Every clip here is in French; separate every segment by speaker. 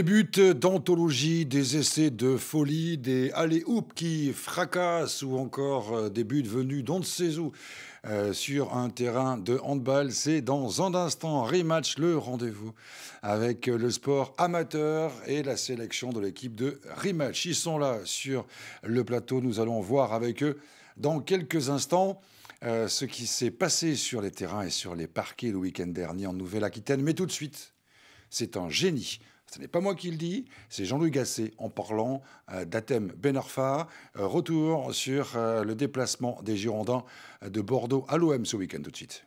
Speaker 1: buts d'anthologie, des essais de folie, des allées oups qui fracassent ou encore euh, des buts venus d'on ne sait où euh, sur un terrain de handball. C'est dans un instant rematch le rendez-vous avec euh, le sport amateur et la sélection de l'équipe de rematch. Ils sont là sur le plateau. Nous allons voir avec eux dans quelques instants. ce qui s'est passé sur les terrains et sur les parquets le week-end dernier en Nouvelle-Aquitaine. Mais tout de suite, c'est un génie ce n'est pas moi qui le dis, c'est Jean-Louis Gasset en parlant d'Athème euh, d'Athem ben euh, retour sur euh, le déplacement des Girondins de Bordeaux à l'OM ce week-end tout de suite.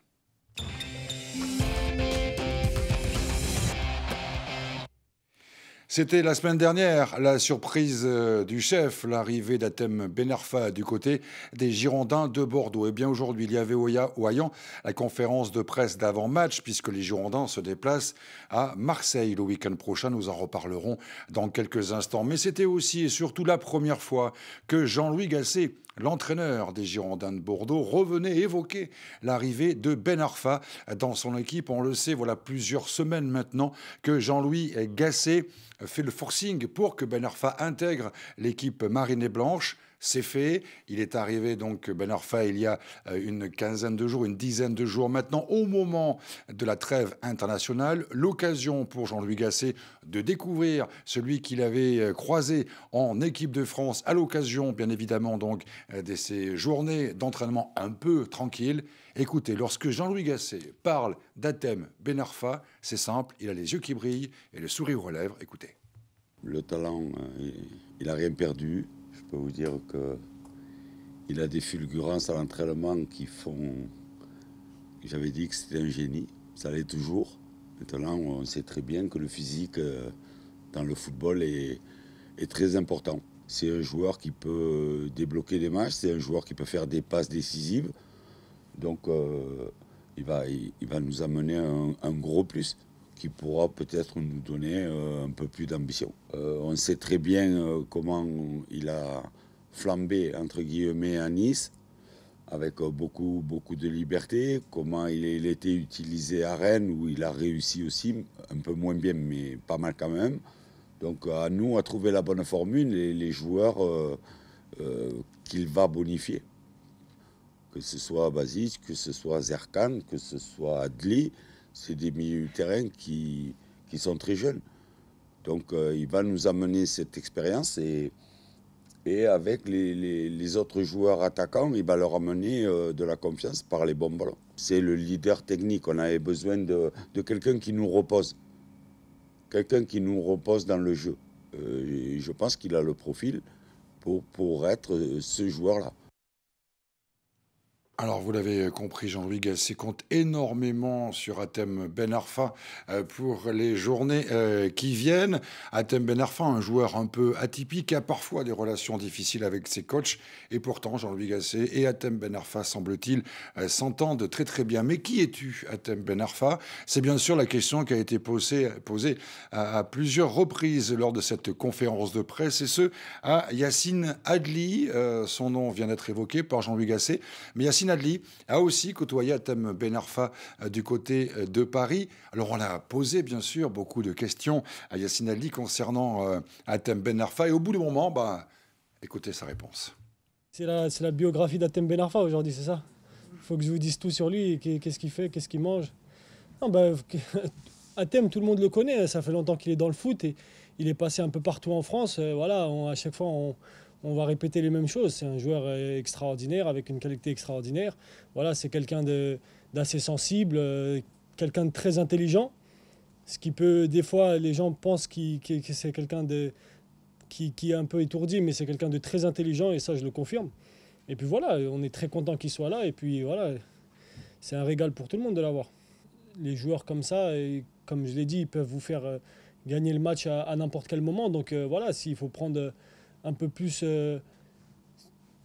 Speaker 1: C'était la semaine dernière la surprise euh, du chef, l'arrivée d'Atem Benarfa du côté des Girondins de Bordeaux. Et eh bien aujourd'hui, il y avait au Hayan la conférence de presse d'avant-match, puisque les Girondins se déplacent à Marseille le week-end prochain. Nous en reparlerons dans quelques instants. Mais c'était aussi et surtout la première fois que Jean-Louis Gasset L'entraîneur des Girondins de Bordeaux revenait évoquer l'arrivée de Benarfa dans son équipe. On le sait, voilà plusieurs semaines maintenant que Jean-Louis Gasset fait le forcing pour que Ben Arfa intègre l'équipe marine et blanche c'est fait. Il est arrivé donc Ben il y a euh, une quinzaine de jours, une dizaine de jours maintenant, au moment de la trêve internationale. L'occasion pour Jean-Louis Gasset de découvrir celui qu'il avait euh, croisé en équipe de France à l'occasion, bien évidemment, donc euh, de ces journées d'entraînement un peu tranquilles. Écoutez, lorsque Jean-Louis Gasset parle d'Atem Ben c'est simple, il a les yeux qui brillent et le sourire aux lèvres. Écoutez.
Speaker 2: Le talent, il n'a rien perdu je peux vous dire que il a des fulgurances à l'entraînement qui font. J'avais dit que c'était un génie, ça l'est toujours. Maintenant, on sait très bien que le physique euh, dans le football est, très important. C'est un joueur qui peut débloquer des matchs, c'est un joueur qui peut faire des passes décisives. Donc, euh, il, va, nous amener un gros plus qui pourra peut-être nous donner euh, un peu plus d'ambition. Euh, on sait très bien euh, comment il a flambé entre guillemets à Nice, avec beaucoup, beaucoup de liberté, comment il, a été utilisé à Rennes, où il a réussi aussi, un peu moins bien, mais pas mal quand même. Donc à nous à trouver la bonne formule et les joueurs qu'il va bonifier. Que ce soit Bazis, que ce soit Zerkan, que ce soit Adli, c'est des milieux terrain qui, sont très jeunes. Donc euh, il va nous amener cette expérience et, et avec les, autres joueurs attaquants, il va leur amener euh, de la confiance par les bons ballons. C'est le leader technique. On avait besoin de, quelqu'un qui nous repose. Quelqu'un qui nous repose dans le jeu. Euh, et je pense qu'il a le profil pour, pour être ce joueur-là. Alors, vous l'avez euh, compris, Jean-Louis Gasset
Speaker 1: compte énormément sur Atem Ben Arfa euh, pour les journées euh, qui viennent. Atem Ben Arfa, un joueur un peu atypique, a parfois des relations difficiles avec ses coachs. Et pourtant, Jean-Louis Gasset et Atem Ben Arfa, semble-t-il, s'entendent très très bien. Mais qui es-tu, Atem Ben Arfa C'est bien sûr la question qui a été posée, posée à, plusieurs reprises lors de cette conférence de presse, et ce à Yacine Adli. son nom vient d'être évoqué par Jean-Louis Gasset. Mais Yacine Yassine a aussi côtoyé Atem Ben Arfa euh, du côté euh, de Paris. Alors on a posé bien sûr beaucoup de questions à Yassine ali concernant euh, Atem Ben Arfa et au bout du moment, bah, écoutez sa réponse.
Speaker 3: C'est la, la, biographie d'Atem Ben Arfa aujourd'hui, c'est ça Il faut que je vous dise tout sur lui, qu'est-ce qu'il fait, qu'est-ce qu'il mange. Non, bah, Atem, tout le monde le connaît, ça fait longtemps qu'il est dans le foot et il est passé un peu partout en France. Voilà, à chaque fois on on va répéter les mêmes choses. C'est un joueur euh, extraordinaire, avec une qualité extraordinaire. Voilà, c'est quelqu'un d'assez sensible, euh, quelqu'un de très intelligent. Ce qui peut, des fois, les gens pensent que c'est quelqu'un de qui, est un peu étourdi, mais c'est quelqu'un de très intelligent et ça, je le confirme. Et puis voilà, on est très content qu'il soit là. Et puis voilà, c'est un régal pour tout le monde de l'avoir. Les joueurs comme ça, comme je l'ai dit, ils peuvent vous faire euh, gagner le match à, n'importe quel moment. Donc voilà, s'il faut prendre un peu plus. Euh,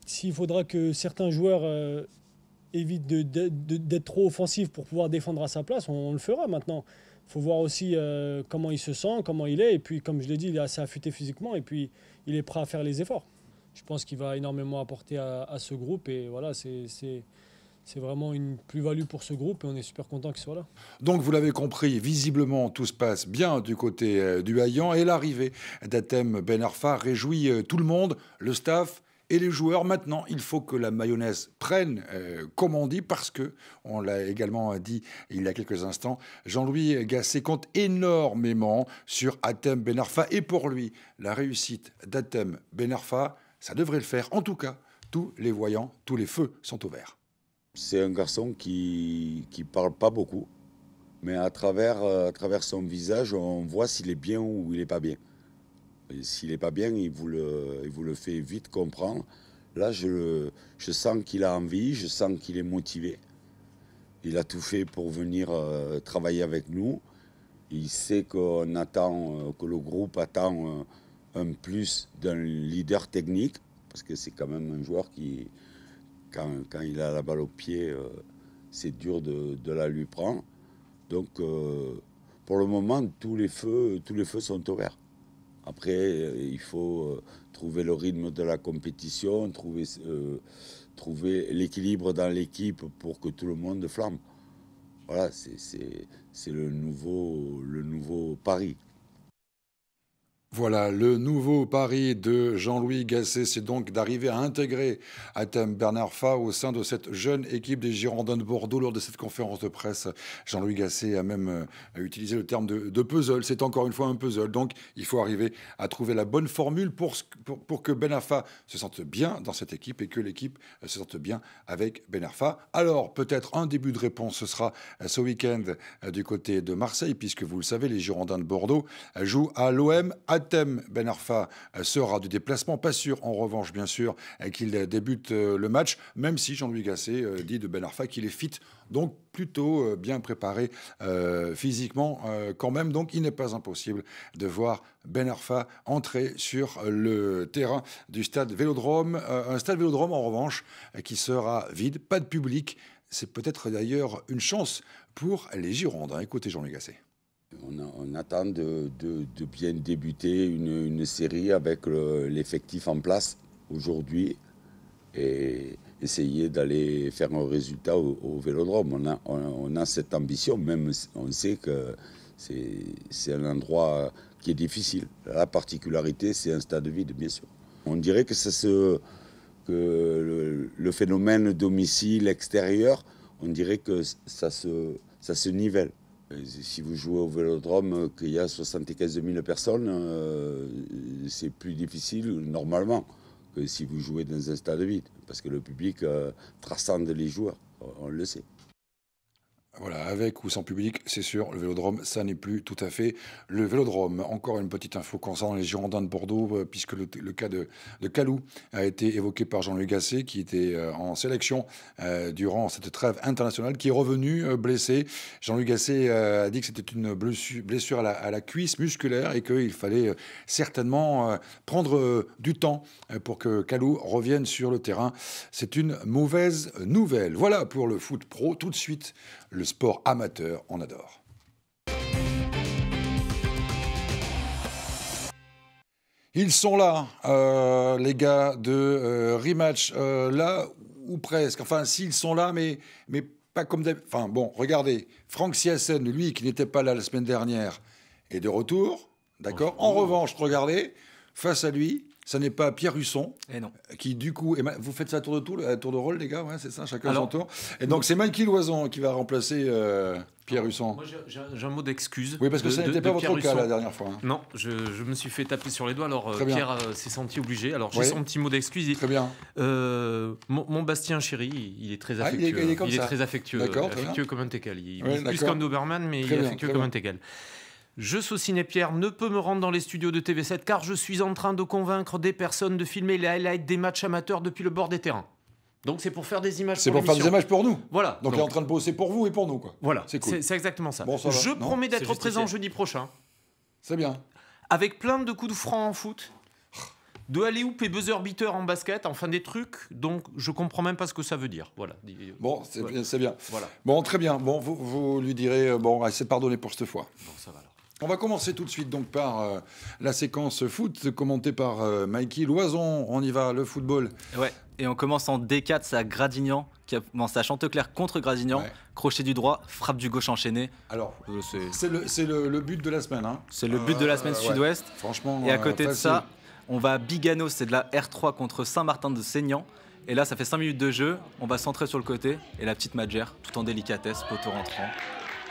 Speaker 3: s'il faudra que certains joueurs euh, évitent d'être trop offensifs pour pouvoir défendre à sa place, on, le fera maintenant. Il faut voir aussi euh, comment il se sent, comment il est. Et puis, comme je l'ai dit, il est assez affûté physiquement et puis il est prêt à faire les efforts. Je pense qu'il va énormément apporter à, à, ce groupe. Et voilà, c'est c'est vraiment une plus-value pour ce groupe et on est super content qu'il soit là.
Speaker 1: Donc vous l'avez compris, visiblement tout se passe bien du côté euh, du Hayan et l'arrivée d'Atem Ben Arfa réjouit euh, tout le monde, le staff et les joueurs. Maintenant, il faut que la mayonnaise prenne, euh, comme on dit, parce que, on l'a également dit il y a quelques instants, Jean-Louis Gasset compte énormément sur Atem Ben Arfa. Et pour lui, la réussite d'Atem Ben Arfa, ça devrait le faire. En tout cas, tous les voyants, tous les feux sont ouverts.
Speaker 2: C'est un garçon qui ne parle pas beaucoup, mais à travers, euh, travers son visage, on voit s'il est bien ou il n'est pas bien. S'il n'est pas bien, il vous, le, vous le fait vite comprendre. Là, je, je sens qu'il a envie, je sens qu'il est motivé. Il a tout fait pour venir euh, travailler avec nous. Il sait attend, euh, que le groupe attend un plus d'un leader technique, parce que c'est quand même un joueur qui, quand, il a la balle au pied, euh, c'est dur de, la lui prendre. Donc, euh, pour le moment, tous les feux, tous les feux sont ouverts. Après, euh, il faut trouver le rythme de la compétition, trouver, l'équilibre dans l'équipe pour que tout le monde flamme. Voilà, c'est le nouveau, le nouveau pari.
Speaker 1: Voilà, le nouveau pari de Jean-Louis Gasset, c'est donc d'arriver à intégrer Atem Bernard Fa au sein de cette jeune équipe des Girondins de Bordeaux lors de cette conférence de presse. Jean-Louis Gasset a même euh, utilisé le terme de, puzzle. C'est encore une fois un puzzle. Donc, il faut arriver à trouver la bonne formule pour, pour, que Ben se sente bien dans cette équipe et que l'équipe euh, se sente bien avec Ben Alors, peut-être un début de réponse, ce sera euh, ce week-end du côté de Marseille, puisque vous le savez, les Girondins de Bordeaux jouent à l'OM à thème Ben Arfa euh, sera du déplacement. Pas sûr, en revanche, bien sûr, euh, qu'il débute euh, le match, même si Jean-Louis Gasset dit de Ben Arfa qu'il est fit. Donc, plutôt bien préparé physiquement quand même. Donc, il n'est pas impossible de voir Ben Arfa entrer sur le terrain du stade Vélodrome. un stade Vélodrome, en revanche, qui sera vide, pas de public. C'est peut-être d'ailleurs une chance pour les Girondins. Écoutez jean louis Gasset.
Speaker 2: On, attend de, bien débuter une, série avec l'effectif en place aujourd'hui et essayer d'aller faire un résultat au, vélodrome. On a, cette ambition, même on sait que c'est un endroit qui est difficile. La particularité, c'est un stade vide, bien sûr. On dirait que, se, que le, phénomène domicile extérieur, on dirait que ça se nivelle. Si vous jouez au vélodrome, euh, qu'il y a 75 000 personnes, euh, c'est plus difficile normalement que si vous jouez dans un stade vide, parce que le public traçant euh, transcende les joueurs, on le sait.
Speaker 1: Voilà, avec ou sans public, c'est sûr, le vélodrome, ça n'est plus tout à fait le vélodrome. Encore une petite info concernant les Girondins de Bordeaux, euh, puisque le, cas de, de, Calou a été évoqué par jean luc Gasset, qui était euh, en sélection euh, durant cette trêve internationale, qui est revenu blessé. jean luc Gasset a dit que c'était une blessure à la, cuisse musculaire et qu'il fallait certainement prendre du temps pour que Calou revienne sur le terrain. C'est une mauvaise nouvelle. Voilà pour le foot pro. Tout de suite, le sport amateur en adore. Ils sont là, euh, les gars de euh, Rematch, euh, là ou presque. Enfin, s'ils sont là, mais, mais pas comme d'habitude. Enfin, bon, regardez, Franck Siassen, lui, qui n'était pas là la semaine dernière, est de retour, d'accord En revanche, regardez, face à lui, ce n'est pas Pierre Husson. Eh qui, du coup, vous faites ça à tour de, tour, de rôle, les gars, ouais, c'est ça, chacun son tour. Et donc, c'est Mikey Loison qui va remplacer euh, Pierre Husson. Moi, j'ai un mot d'excuse. Oui, parce que ça n'était pas votre cas la dernière fois. Hein. Non,
Speaker 4: je, me suis fait taper sur les doigts. Alors, euh, Pierre euh, s'est senti obligé. Alors, j'ai son petit
Speaker 1: mot d'excuse. Très bien.
Speaker 4: mon, Bastien chéri, il est très ah, affectueux. il, est, très affectueux. D'accord. Affectueux comme un teckel. Il est plus qu'un Doberman, mais il est affectueux comme un teckel. Je, Saucine Pierre, ne peux me rendre dans les studios de TV7 car je suis en train de convaincre des personnes de filmer les highlights des matchs amateurs depuis le bord des terrains. Donc c'est pour faire des images. C'est pour, faire des images pour
Speaker 1: nous. Voilà. Donc, il est en train de bosser pour vous et
Speaker 4: pour
Speaker 3: nous
Speaker 1: quoi. Voilà. C'est cool. C'est
Speaker 4: exactement ça. je promets d'être présent jeudi prochain. C'est bien. Avec plein de coups de franc en foot, de aller hoop et buzzer beater en basket, enfin des trucs. Donc je comprends même pas ce que ça veut dire. Voilà. Bon, c'est bien.
Speaker 1: Voilà. Bon, très bien. Bon, vous, lui direz euh, bon, c'est pardonné pour cette fois. Bon, ça va. On va commencer tout de suite donc par euh, la séquence foot commentée par euh, Mikey Loison. On y va, le football.
Speaker 5: Ouais, et on commence en D4, c'est à Gradignan, qui a commencé à Chanteclerc contre Gradignan. Crochet du droit, frappe du gauche enchaînée. Alors, euh, hein.
Speaker 1: c'est le, but de la semaine. C'est le but de la semaine sud-ouest.
Speaker 5: Franchement, et à côté de ça, on va à Bigano, c'est de la R3 contre Saint-Martin de Seignan. Et là, ça fait 5 minutes de jeu. On va centrer sur le côté. Et la petite Magère, tout en délicatesse, poteau rentrant.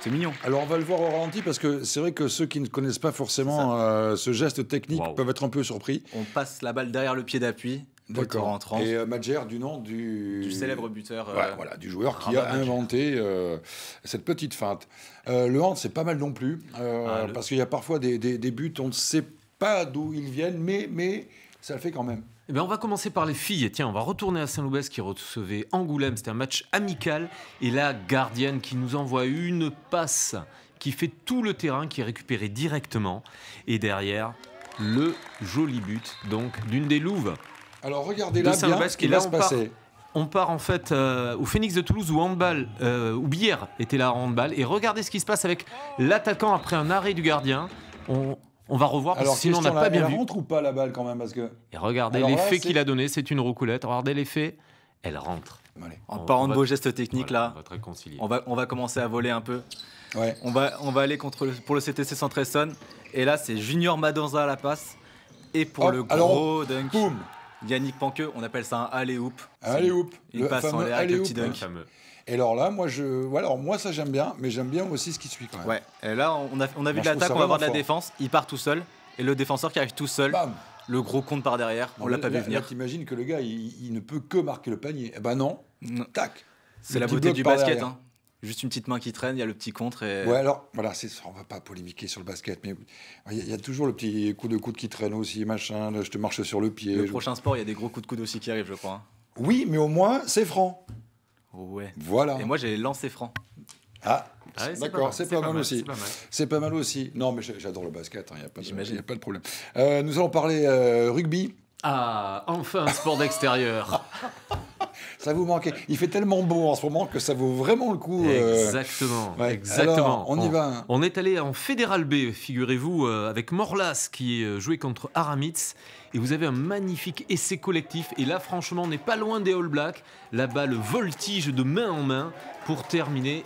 Speaker 1: C'est mignon. Alors on va le voir au ralenti parce que c'est vrai que ceux qui ne connaissent pas forcément euh, ce geste technique peuvent être un peu surpris.
Speaker 5: On passe la balle derrière le pied d'appui. D'accord. Et
Speaker 1: euh, du nom du... célèbre buteur. Euh, voilà, du joueur qui a inventé euh, cette petite feinte. le hand, c'est pas mal non plus, ah, parce qu'il y a parfois des, des, buts, on ne sait pas d'où ils viennent, mais, mais ça le fait quand même.
Speaker 4: Eh ben, on va commencer par les filles. tiens, on va retourner à Saint-Loubès qui recevait Angoulême. C'était un match amical. Et la gardienne qui nous envoie une passe qui fait tout le terrain, qui est récupéré directement. Et derrière, le joli but donc d'une des louves.
Speaker 1: Alors regardez là bien qui va se on passer. Part,
Speaker 4: on part en fait euh, au Phoenix de Toulouse où handball, euh, Bière était là en handball. Et regardez ce qui se passe avec l'attaquant après un arrêt du gardien. On, on va revoir parce que sinon on n'a pas bien vu.
Speaker 1: rentre ou pas la balle quand même Et
Speaker 4: regardez l'effet qu'il a donné, c'est une roucoulette.
Speaker 5: Regardez l'effet, elle rentre. En parlant de beaux gestes techniques là, on va, on va, commencer à voler un peu. On va on va aller contre pour le CTC Centresson et là c'est Junior Madanza à la passe et pour le gros dunk. Yannick Panqueux, on appelle ça un alley-oop. Alley-oop. Il passe en l'air avec le petit dunk.
Speaker 1: Et alors là, moi, je, moi ça j'aime bien, mais j'aime bien aussi ce qui suit quand même. Ouais.
Speaker 5: Et là, on a, on a vu de l'attaque, on va voir de la défense. Il part tout seul. Et le défenseur qui arrive tout seul. le gros compte par derrière, on l'a pas vu venir.
Speaker 1: T'imagines que le gars, il, ne peut que marquer le panier. Eh ben non, tac. C'est la beauté du basket. Hein. Juste une petite main qui traîne, il y a le petit contre. Et... Ouais, alors, voilà, on va pas polémiquer sur le basket, mais il y, a toujours le petit coup de coude qui traîne aussi, machin, je te marche sur le pied. Le prochain
Speaker 5: sport, il y a des gros coups de coude aussi qui arrivent, je crois.
Speaker 1: Hein. Oui, mais au moins, c'est franc. Voilà. Et moi, j'ai lancé franc. Ah, d'accord, c'est pas, mal, aussi. C'est pas, mal aussi. Non, mais j'adore le basket, il hein, n'y a, pas de problème. Euh, nous allons parler euh, rugby. Ah, enfin un sport d'extérieur. ça vous manquait. Il fait tellement beau en ce moment que ça vaut vraiment le coup. Euh. Exactement.
Speaker 4: Exactement. Alors, on, y va. Hein. On est allé en Fédéral B, figurez-vous, euh, avec Morlas qui est euh, joué contre Aramitz. Et vous avez un magnifique essai collectif. Et là, franchement, on n'est pas loin des All Blacks. La balle voltige de main en main pour terminer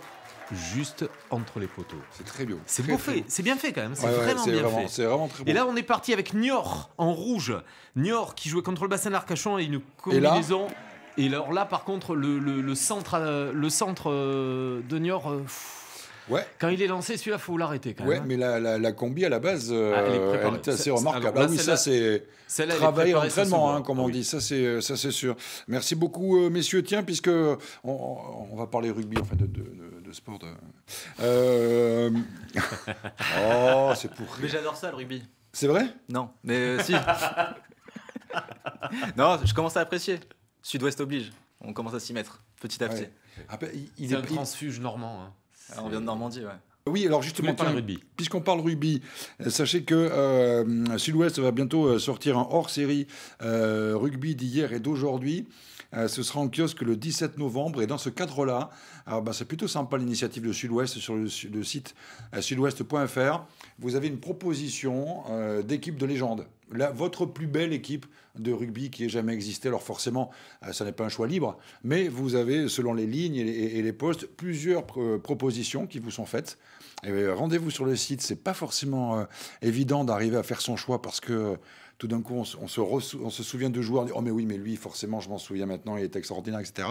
Speaker 4: juste entre les poteaux. C'est très bien. C'est beau fait, c'est bien fait quand même, c'est vraiment bien fait. Et là on est parti avec Niort en rouge. Niort qui jouait contre le bassin d'Arcachon et une combinaison... Et alors là, par contre, le, centre, le centre euh, euh, de Niort. Euh,
Speaker 1: ouais. Quand il est lancé, celui-là, faut l'arrêter. quand même. Hein. mais la, combi à la base, ah, elle, assez remarquable. ah oui, ça c'est travail entraînement, hein, comme on dit. Ça c'est ça c'est sûr. Merci beaucoup, messieurs. Tiens, puisque on, va parler rugby, enfin de, de, sport. oh, c'est pour. Mais j'adore
Speaker 5: ça le rugby. C'est vrai Non, mais si. non, je commence à apprécier. Sud-Ouest oblige. On commence à s'y mettre petit à petit. il, est, un
Speaker 1: transfuge normand. Hein. Ah, on vient de Normandie, Oui, alors justement, puisqu'on parle rugby, euh, sachez que euh, Sud-Ouest va bientôt euh, sortir en hors-série rugby d'hier et d'aujourd'hui. Euh, ce sera en kiosque le 17 novembre. Et dans ce cadre-là, ben, c'est plutôt sympa l'initiative de Sud-Ouest sur le, site site euh, sudouest.fr. Vous avez une proposition euh, d'équipe de légende. votre plus belle équipe de rugby qui ait jamais existé. Alors forcément, ça n'est pas un choix libre, mais vous avez, selon les lignes et les, postes, plusieurs propositions qui vous sont faites. Rendez-vous sur le site, c'est pas forcément évident d'arriver à faire son choix parce que tout d'un coup, on, se souvient de joueurs, oh mais oui, mais lui, forcément, je m'en souviens maintenant, il est extraordinaire, etc.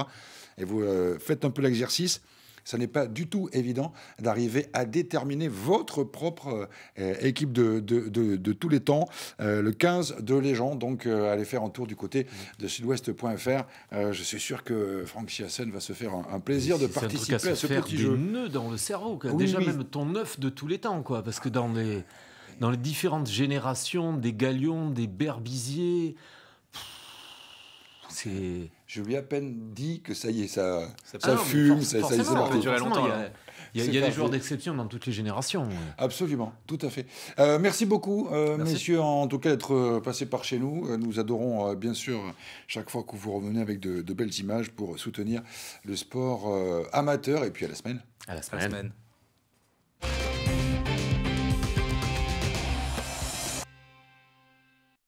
Speaker 1: Et vous euh, faites un peu l'exercice. Ça n'est pas du tout évident d'arriver à déterminer votre propre euh, équipe de, de, tous les temps, euh, le 15 de légende. Donc, allez faire un tour du côté de sudouest.fr. je suis sûr que Franck Chiassen va se faire un, plaisir de participer à, ce petit jeu. nœud
Speaker 4: dans le cerveau, déjà même ton neuf de tous les temps, quoi, parce que dans les dans les différentes générations des Galions, des Berbiziers. C'est.
Speaker 1: Je lui ai à peine dit que ça y est, ça, ça, fume, ça, ça, y est, Il y a, des joueurs d'exception dans toutes les générations. Absolument, tout à fait. Euh, merci beaucoup, euh, messieurs, en tout cas, d'être euh, passés par chez nous. Nous adorons, bien sûr, chaque fois que vous revenez avec de, belles images pour soutenir le sport amateur. Et puis À la semaine. À la
Speaker 5: semaine.